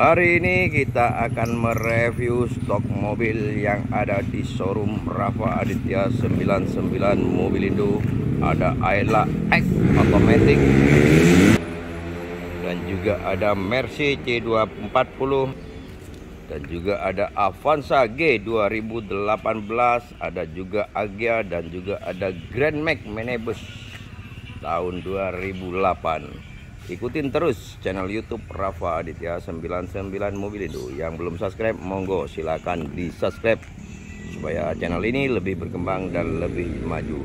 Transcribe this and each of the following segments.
Hari ini kita akan mereview stok mobil yang ada di showroom Rafa Aditya 99 Mobil Mobilindo Ada Ayla X Automatic Dan juga ada Mercy C240 Dan juga ada Avanza G 2018 Ada juga Agya dan juga ada Grand Max Minibus tahun 2008 Ikutin terus channel YouTube Rafa Aditya 99 Mobilindo. Yang belum subscribe, monggo silakan di subscribe supaya channel ini lebih berkembang dan lebih maju.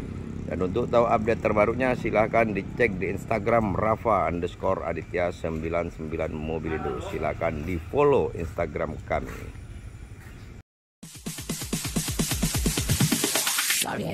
Dan untuk tahu update terbarunya silahkan dicek di Instagram Rafa underscore Aditya 99 Mobilindo. silakan di follow Instagram kami. Sorry,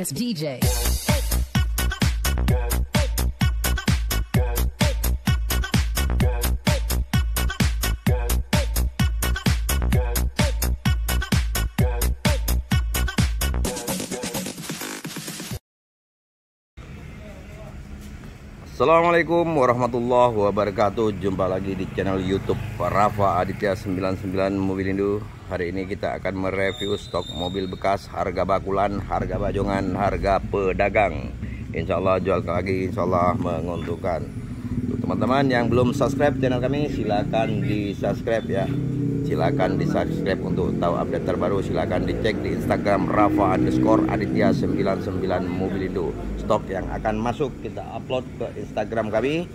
Assalamualaikum warahmatullahi wabarakatuh Jumpa lagi di channel youtube Rafa Aditya 99 Mobil Indo Hari ini kita akan mereview stok mobil bekas Harga bakulan, harga bajongan, harga pedagang Insya Allah jual lagi, insya Allah menguntungkan teman-teman yang belum subscribe channel kami Silahkan di subscribe ya silahkan di subscribe untuk tahu update terbaru silahkan dicek di Instagram Rafa underscore Aditya 99 Mobilindo stok yang akan masuk kita upload ke Instagram kami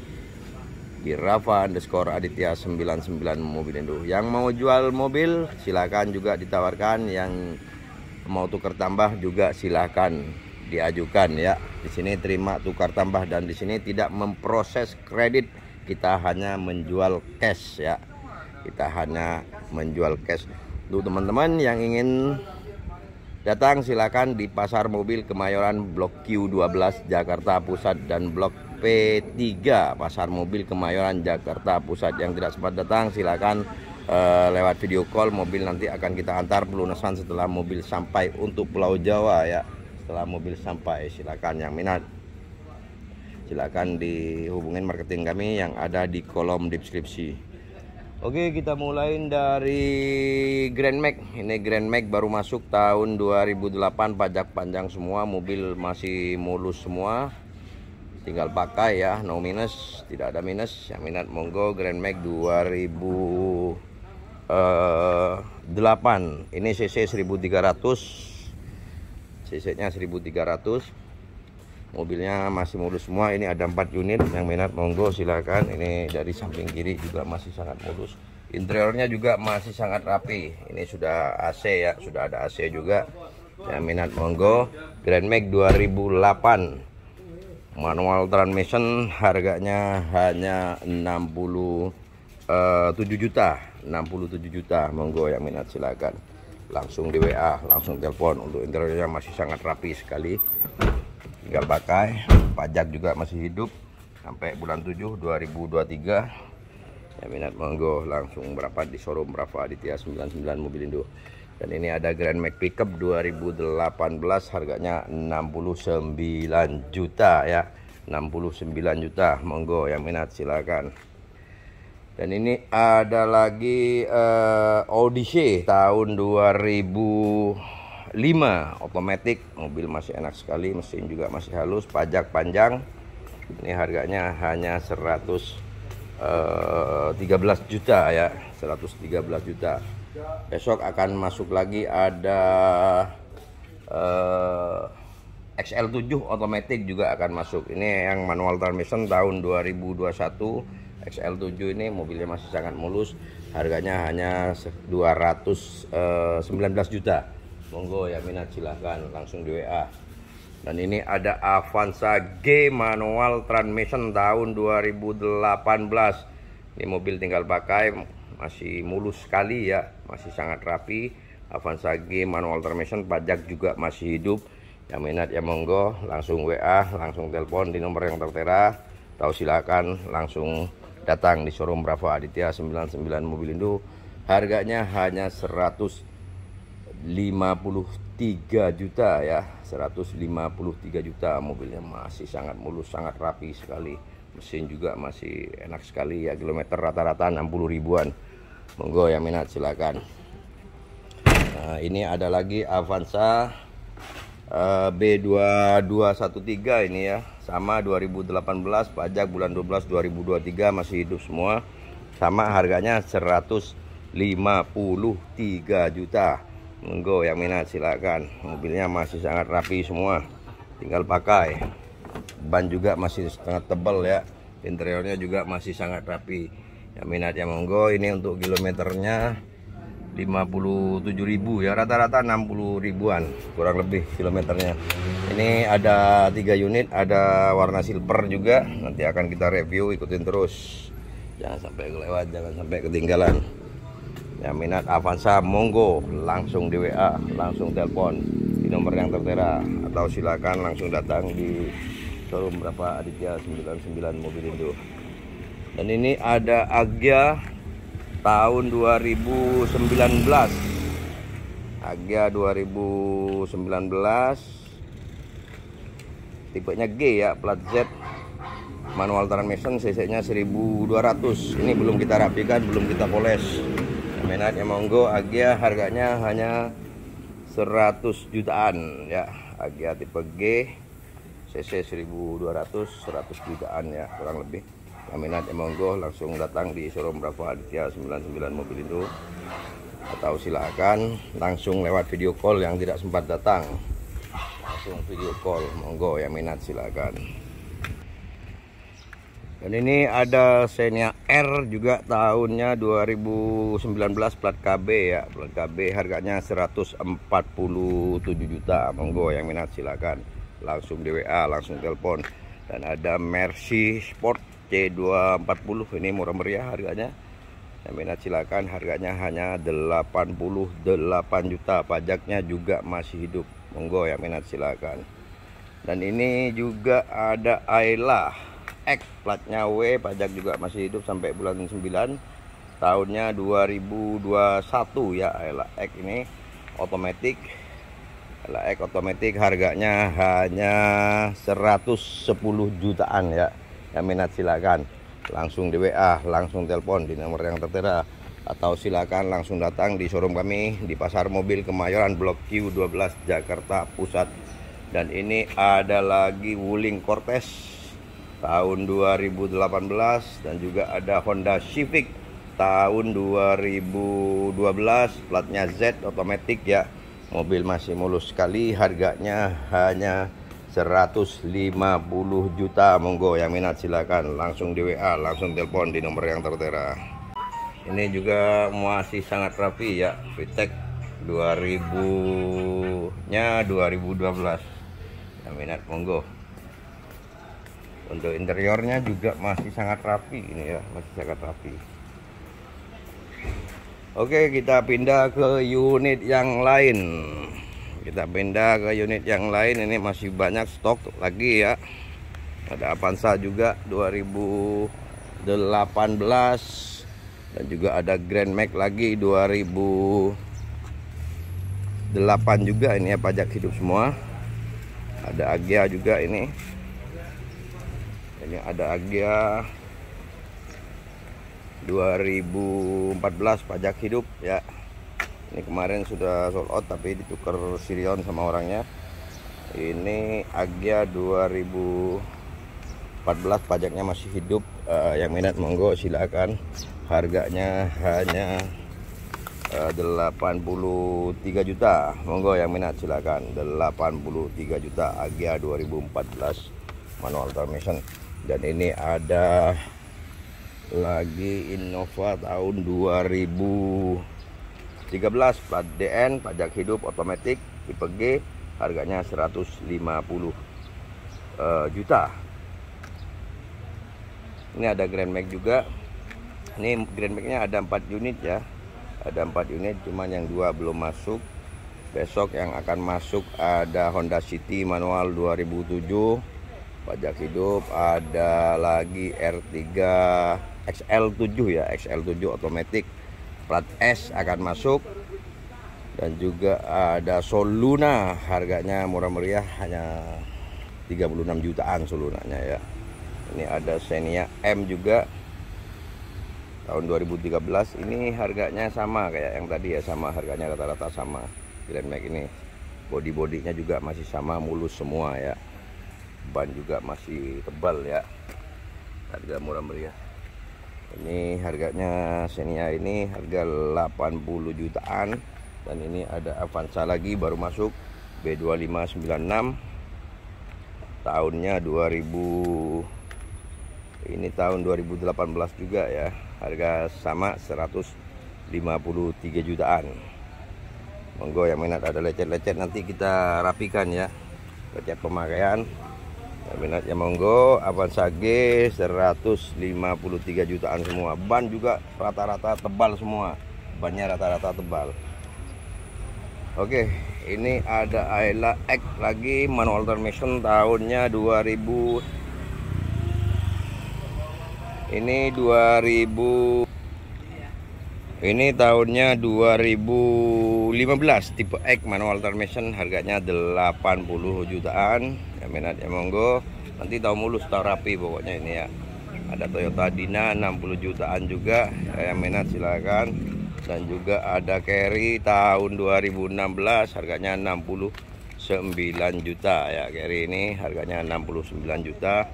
di Rafa underscore Aditya 99 Mobilindo yang mau jual mobil silahkan juga ditawarkan yang mau tukar tambah juga silahkan diajukan ya di sini terima tukar tambah dan di sini tidak memproses kredit kita hanya menjual cash ya kita hanya menjual cash untuk teman-teman yang ingin datang silakan di pasar mobil Kemayoran Blok Q12 Jakarta Pusat dan Blok P3 pasar mobil Kemayoran Jakarta Pusat yang tidak sempat datang silakan uh, lewat video call mobil nanti akan kita antar pelunasan setelah mobil sampai untuk Pulau Jawa ya setelah mobil sampai silakan yang minat silakan dihubungin marketing kami yang ada di kolom deskripsi Oke kita mulai dari Grand Max Ini Grand Max baru masuk tahun 2008 Pajak panjang semua Mobil masih mulus semua Tinggal pakai ya No minus Tidak ada minus Yang minat monggo Grand Max 2008 eh, Ini CC 1300 CC nya 1300 mobilnya masih mulus semua ini ada empat unit yang minat monggo silakan ini dari samping kiri juga masih sangat mulus interiornya juga masih sangat rapi ini sudah AC ya sudah ada AC juga yang minat monggo Grand Max 2008 manual transmission harganya hanya 67 eh, juta 67 juta monggo yang minat silakan langsung di WA langsung telepon untuk interiornya masih sangat rapi sekali tinggal pakai pajak juga masih hidup sampai bulan 7 2023 ya minat monggo langsung berapa di showroom berapa di Tia 99 mobil Indo dan ini ada Grand Max Pickup 2018 harganya 69 juta ya 69 juta monggo yang minat silakan dan ini ada lagi uh, Odyssey tahun 2000 otomatis mobil masih enak sekali mesin juga masih halus pajak panjang ini harganya hanya 113 eh, juta ya 113 juta besok akan masuk lagi ada eh, XL7 otomatis juga akan masuk ini yang manual transmission tahun 2021 XL7 ini mobilnya masih sangat mulus harganya hanya 219 eh, juta monggo ya minat silahkan langsung di WA dan ini ada Avanza G manual transmission tahun 2018 ini mobil tinggal pakai masih mulus sekali ya masih sangat rapi Avanza G manual transmission pajak juga masih hidup yang minat ya monggo langsung WA langsung telepon di nomor yang tertera tahu silakan langsung datang di showroom Bravo Aditya 99 Mobil Indo harganya hanya 100 53 juta ya 153 juta mobilnya masih sangat mulus sangat rapi sekali mesin juga masih enak sekali ya kilometer rata-rata 60 ribuan monggo yang minat silakan nah ini ada lagi Avanza eh, B2213 ini ya sama 2018 pajak bulan 12 2023 masih hidup semua sama harganya 153 juta monggo yang minat silakan mobilnya masih sangat rapi semua tinggal pakai ban juga masih sangat tebal ya interiornya juga masih sangat rapi yang minat yang monggo ini untuk kilometernya 57.000 ya rata-rata 60 ribuan kurang lebih kilometernya ini ada tiga unit ada warna silver juga nanti akan kita review ikutin terus jangan sampai kelewat jangan sampai ketinggalan yang minat Avanza monggo langsung di WA langsung telepon di nomor yang tertera atau silakan langsung datang di showroom berapa Aditya 99 mobil Indo dan ini ada Agya tahun 2019 Agya 2019 tipenya G ya plat Z manual transmission cc nya 1200 ini belum kita rapikan belum kita poles peminat ya monggo Agia harganya hanya 100 jutaan ya Agia tipe G CC 1200 100 jutaan ya kurang lebih yang minat ya monggo langsung datang di showroom Bravo Aditya 99 mobil itu atau silahkan langsung lewat video call yang tidak sempat datang langsung video call monggo yang minat silahkan dan ini ada Xenia R juga tahunnya 2019 plat KB ya plat KB harganya 147 juta monggo yang minat silakan langsung di WA langsung telepon dan ada Mercy Sport C240 ini murah meriah harganya yang minat silakan harganya hanya 88 juta pajaknya juga masih hidup monggo yang minat silakan dan ini juga ada Ayla X platnya W pajak juga masih hidup sampai bulan 9 tahunnya 2021 ya Ayla X ini otomatik Ayla X otomatik harganya hanya 110 jutaan ya yang minat silakan langsung di WA langsung telepon di nomor yang tertera atau silakan langsung datang di showroom kami di Pasar Mobil Kemayoran Blok Q12 Jakarta Pusat dan ini ada lagi Wuling Cortez tahun 2018 dan juga ada Honda Civic tahun 2012 platnya Z otomatis ya mobil masih mulus sekali harganya hanya 150 juta monggo yang minat silakan langsung di WA langsung telepon di nomor yang tertera ini juga masih sangat rapi ya Vitek 2000 nya 2012 yang minat monggo untuk interiornya juga masih sangat rapi ini ya masih sangat rapi Oke kita pindah ke unit yang lain kita pindah ke unit yang lain ini masih banyak stok lagi ya ada Avanza juga 2018 dan juga ada Grand Max lagi 2008 juga ini ya pajak hidup semua ada Agya juga ini ini ada Agia 2014 pajak hidup ya ini kemarin sudah sold out tapi ditukar Sirion sama orangnya ini Agia 2014 pajaknya masih hidup uh, yang minat monggo silakan harganya hanya eh, uh, 83 juta monggo yang minat silakan 83 juta Agia 2014 manual transmission dan ini ada lagi Innova tahun 2013 plat DN pajak hidup otomatis tipe G harganya 150 uh, eh, juta ini ada Grand Max juga ini Grand Max nya ada 4 unit ya ada 4 unit cuman yang dua belum masuk besok yang akan masuk ada Honda City manual 2007 pajak hidup ada lagi R3 XL7 ya XL7 otomatis plat S akan masuk dan juga ada Soluna harganya murah meriah hanya 36 jutaan Solunanya ya ini ada Xenia M juga tahun 2013 ini harganya sama kayak yang tadi ya sama harganya rata-rata sama Grand Max ini body-bodinya juga masih sama mulus semua ya ban juga masih tebal ya harga murah meriah ini harganya Xenia ini harga 80 jutaan dan ini ada Avanza lagi baru masuk B2596 tahunnya 2000 ini tahun 2018 juga ya harga sama 153 jutaan monggo yang minat ada lecet-lecet nanti kita rapikan ya lecet pemakaian Minatnya monggo Avanza G 153 jutaan semua ban juga rata-rata tebal semua bannya rata-rata tebal Oke ini ada Ayla X lagi manual transmission tahunnya 2000 ini 2000 ini tahunnya 2015 tipe X manual transmission harganya 80 jutaan ya minat ya monggo nanti tahu mulus tahu rapi pokoknya ini ya ada Toyota Dina 60 jutaan juga ya, yang minat silakan dan juga ada Carry tahun 2016 harganya 69 juta ya Carry ini harganya 69 juta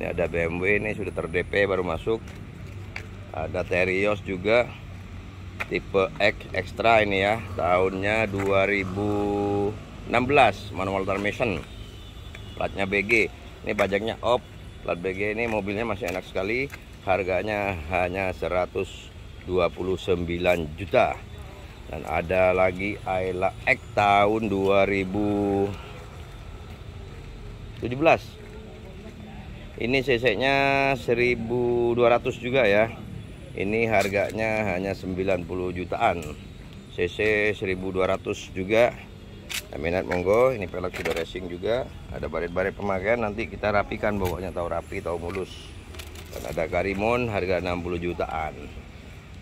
ini ada BMW ini sudah terdp baru masuk ada Terios juga tipe X Extra ini ya tahunnya 2016 manual transmission platnya BG ini pajaknya op plat BG ini mobilnya masih enak sekali harganya hanya 129 juta dan ada lagi Ayla X tahun 2017 ini cc nya 1200 juga ya ini harganya hanya 90 jutaan cc 1200 juga nah, minat monggo ini pelek sudah racing juga ada baret-baret pemakaian nanti kita rapikan bawahnya tahu rapi tahu mulus dan ada karimun harga 60 jutaan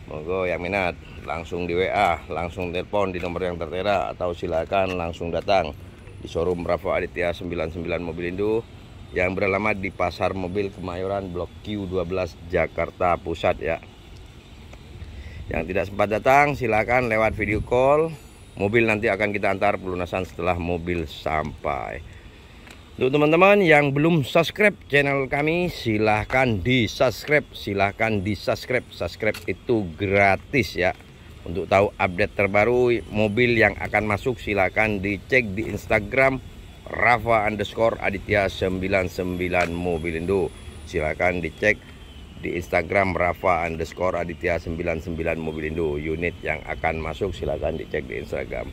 monggo yang minat langsung di WA langsung telepon di nomor yang tertera atau silakan langsung datang di showroom Bravo Aditya 99 mobil induk yang beralamat di Pasar Mobil Kemayoran Blok Q12 Jakarta Pusat ya yang tidak sempat datang silakan lewat video call. Mobil nanti akan kita antar pelunasan setelah mobil sampai. Untuk teman-teman yang belum subscribe channel kami silahkan di subscribe silahkan di subscribe subscribe itu gratis ya untuk tahu update terbaru mobil yang akan masuk silahkan dicek di Instagram Rafa underscore Aditya 99 Mobilindo silahkan dicek di Instagram Rafa underscore Aditya 99 Indo unit yang akan masuk silahkan dicek di Instagram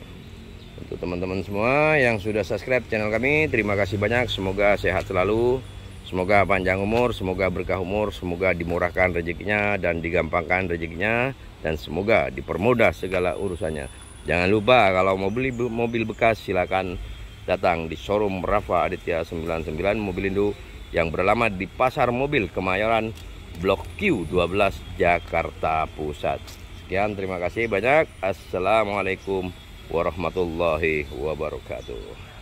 untuk teman-teman semua yang sudah subscribe channel kami terima kasih banyak semoga sehat selalu semoga panjang umur semoga berkah umur semoga dimurahkan rezekinya dan digampangkan rezekinya dan semoga dipermudah segala urusannya jangan lupa kalau mau beli mobil bekas silahkan datang di showroom Rafa Aditya 99 Indo yang berlama di Pasar Mobil Kemayoran Blok Q12 Jakarta Pusat. Sekian terima kasih banyak. Assalamualaikum warahmatullahi wabarakatuh.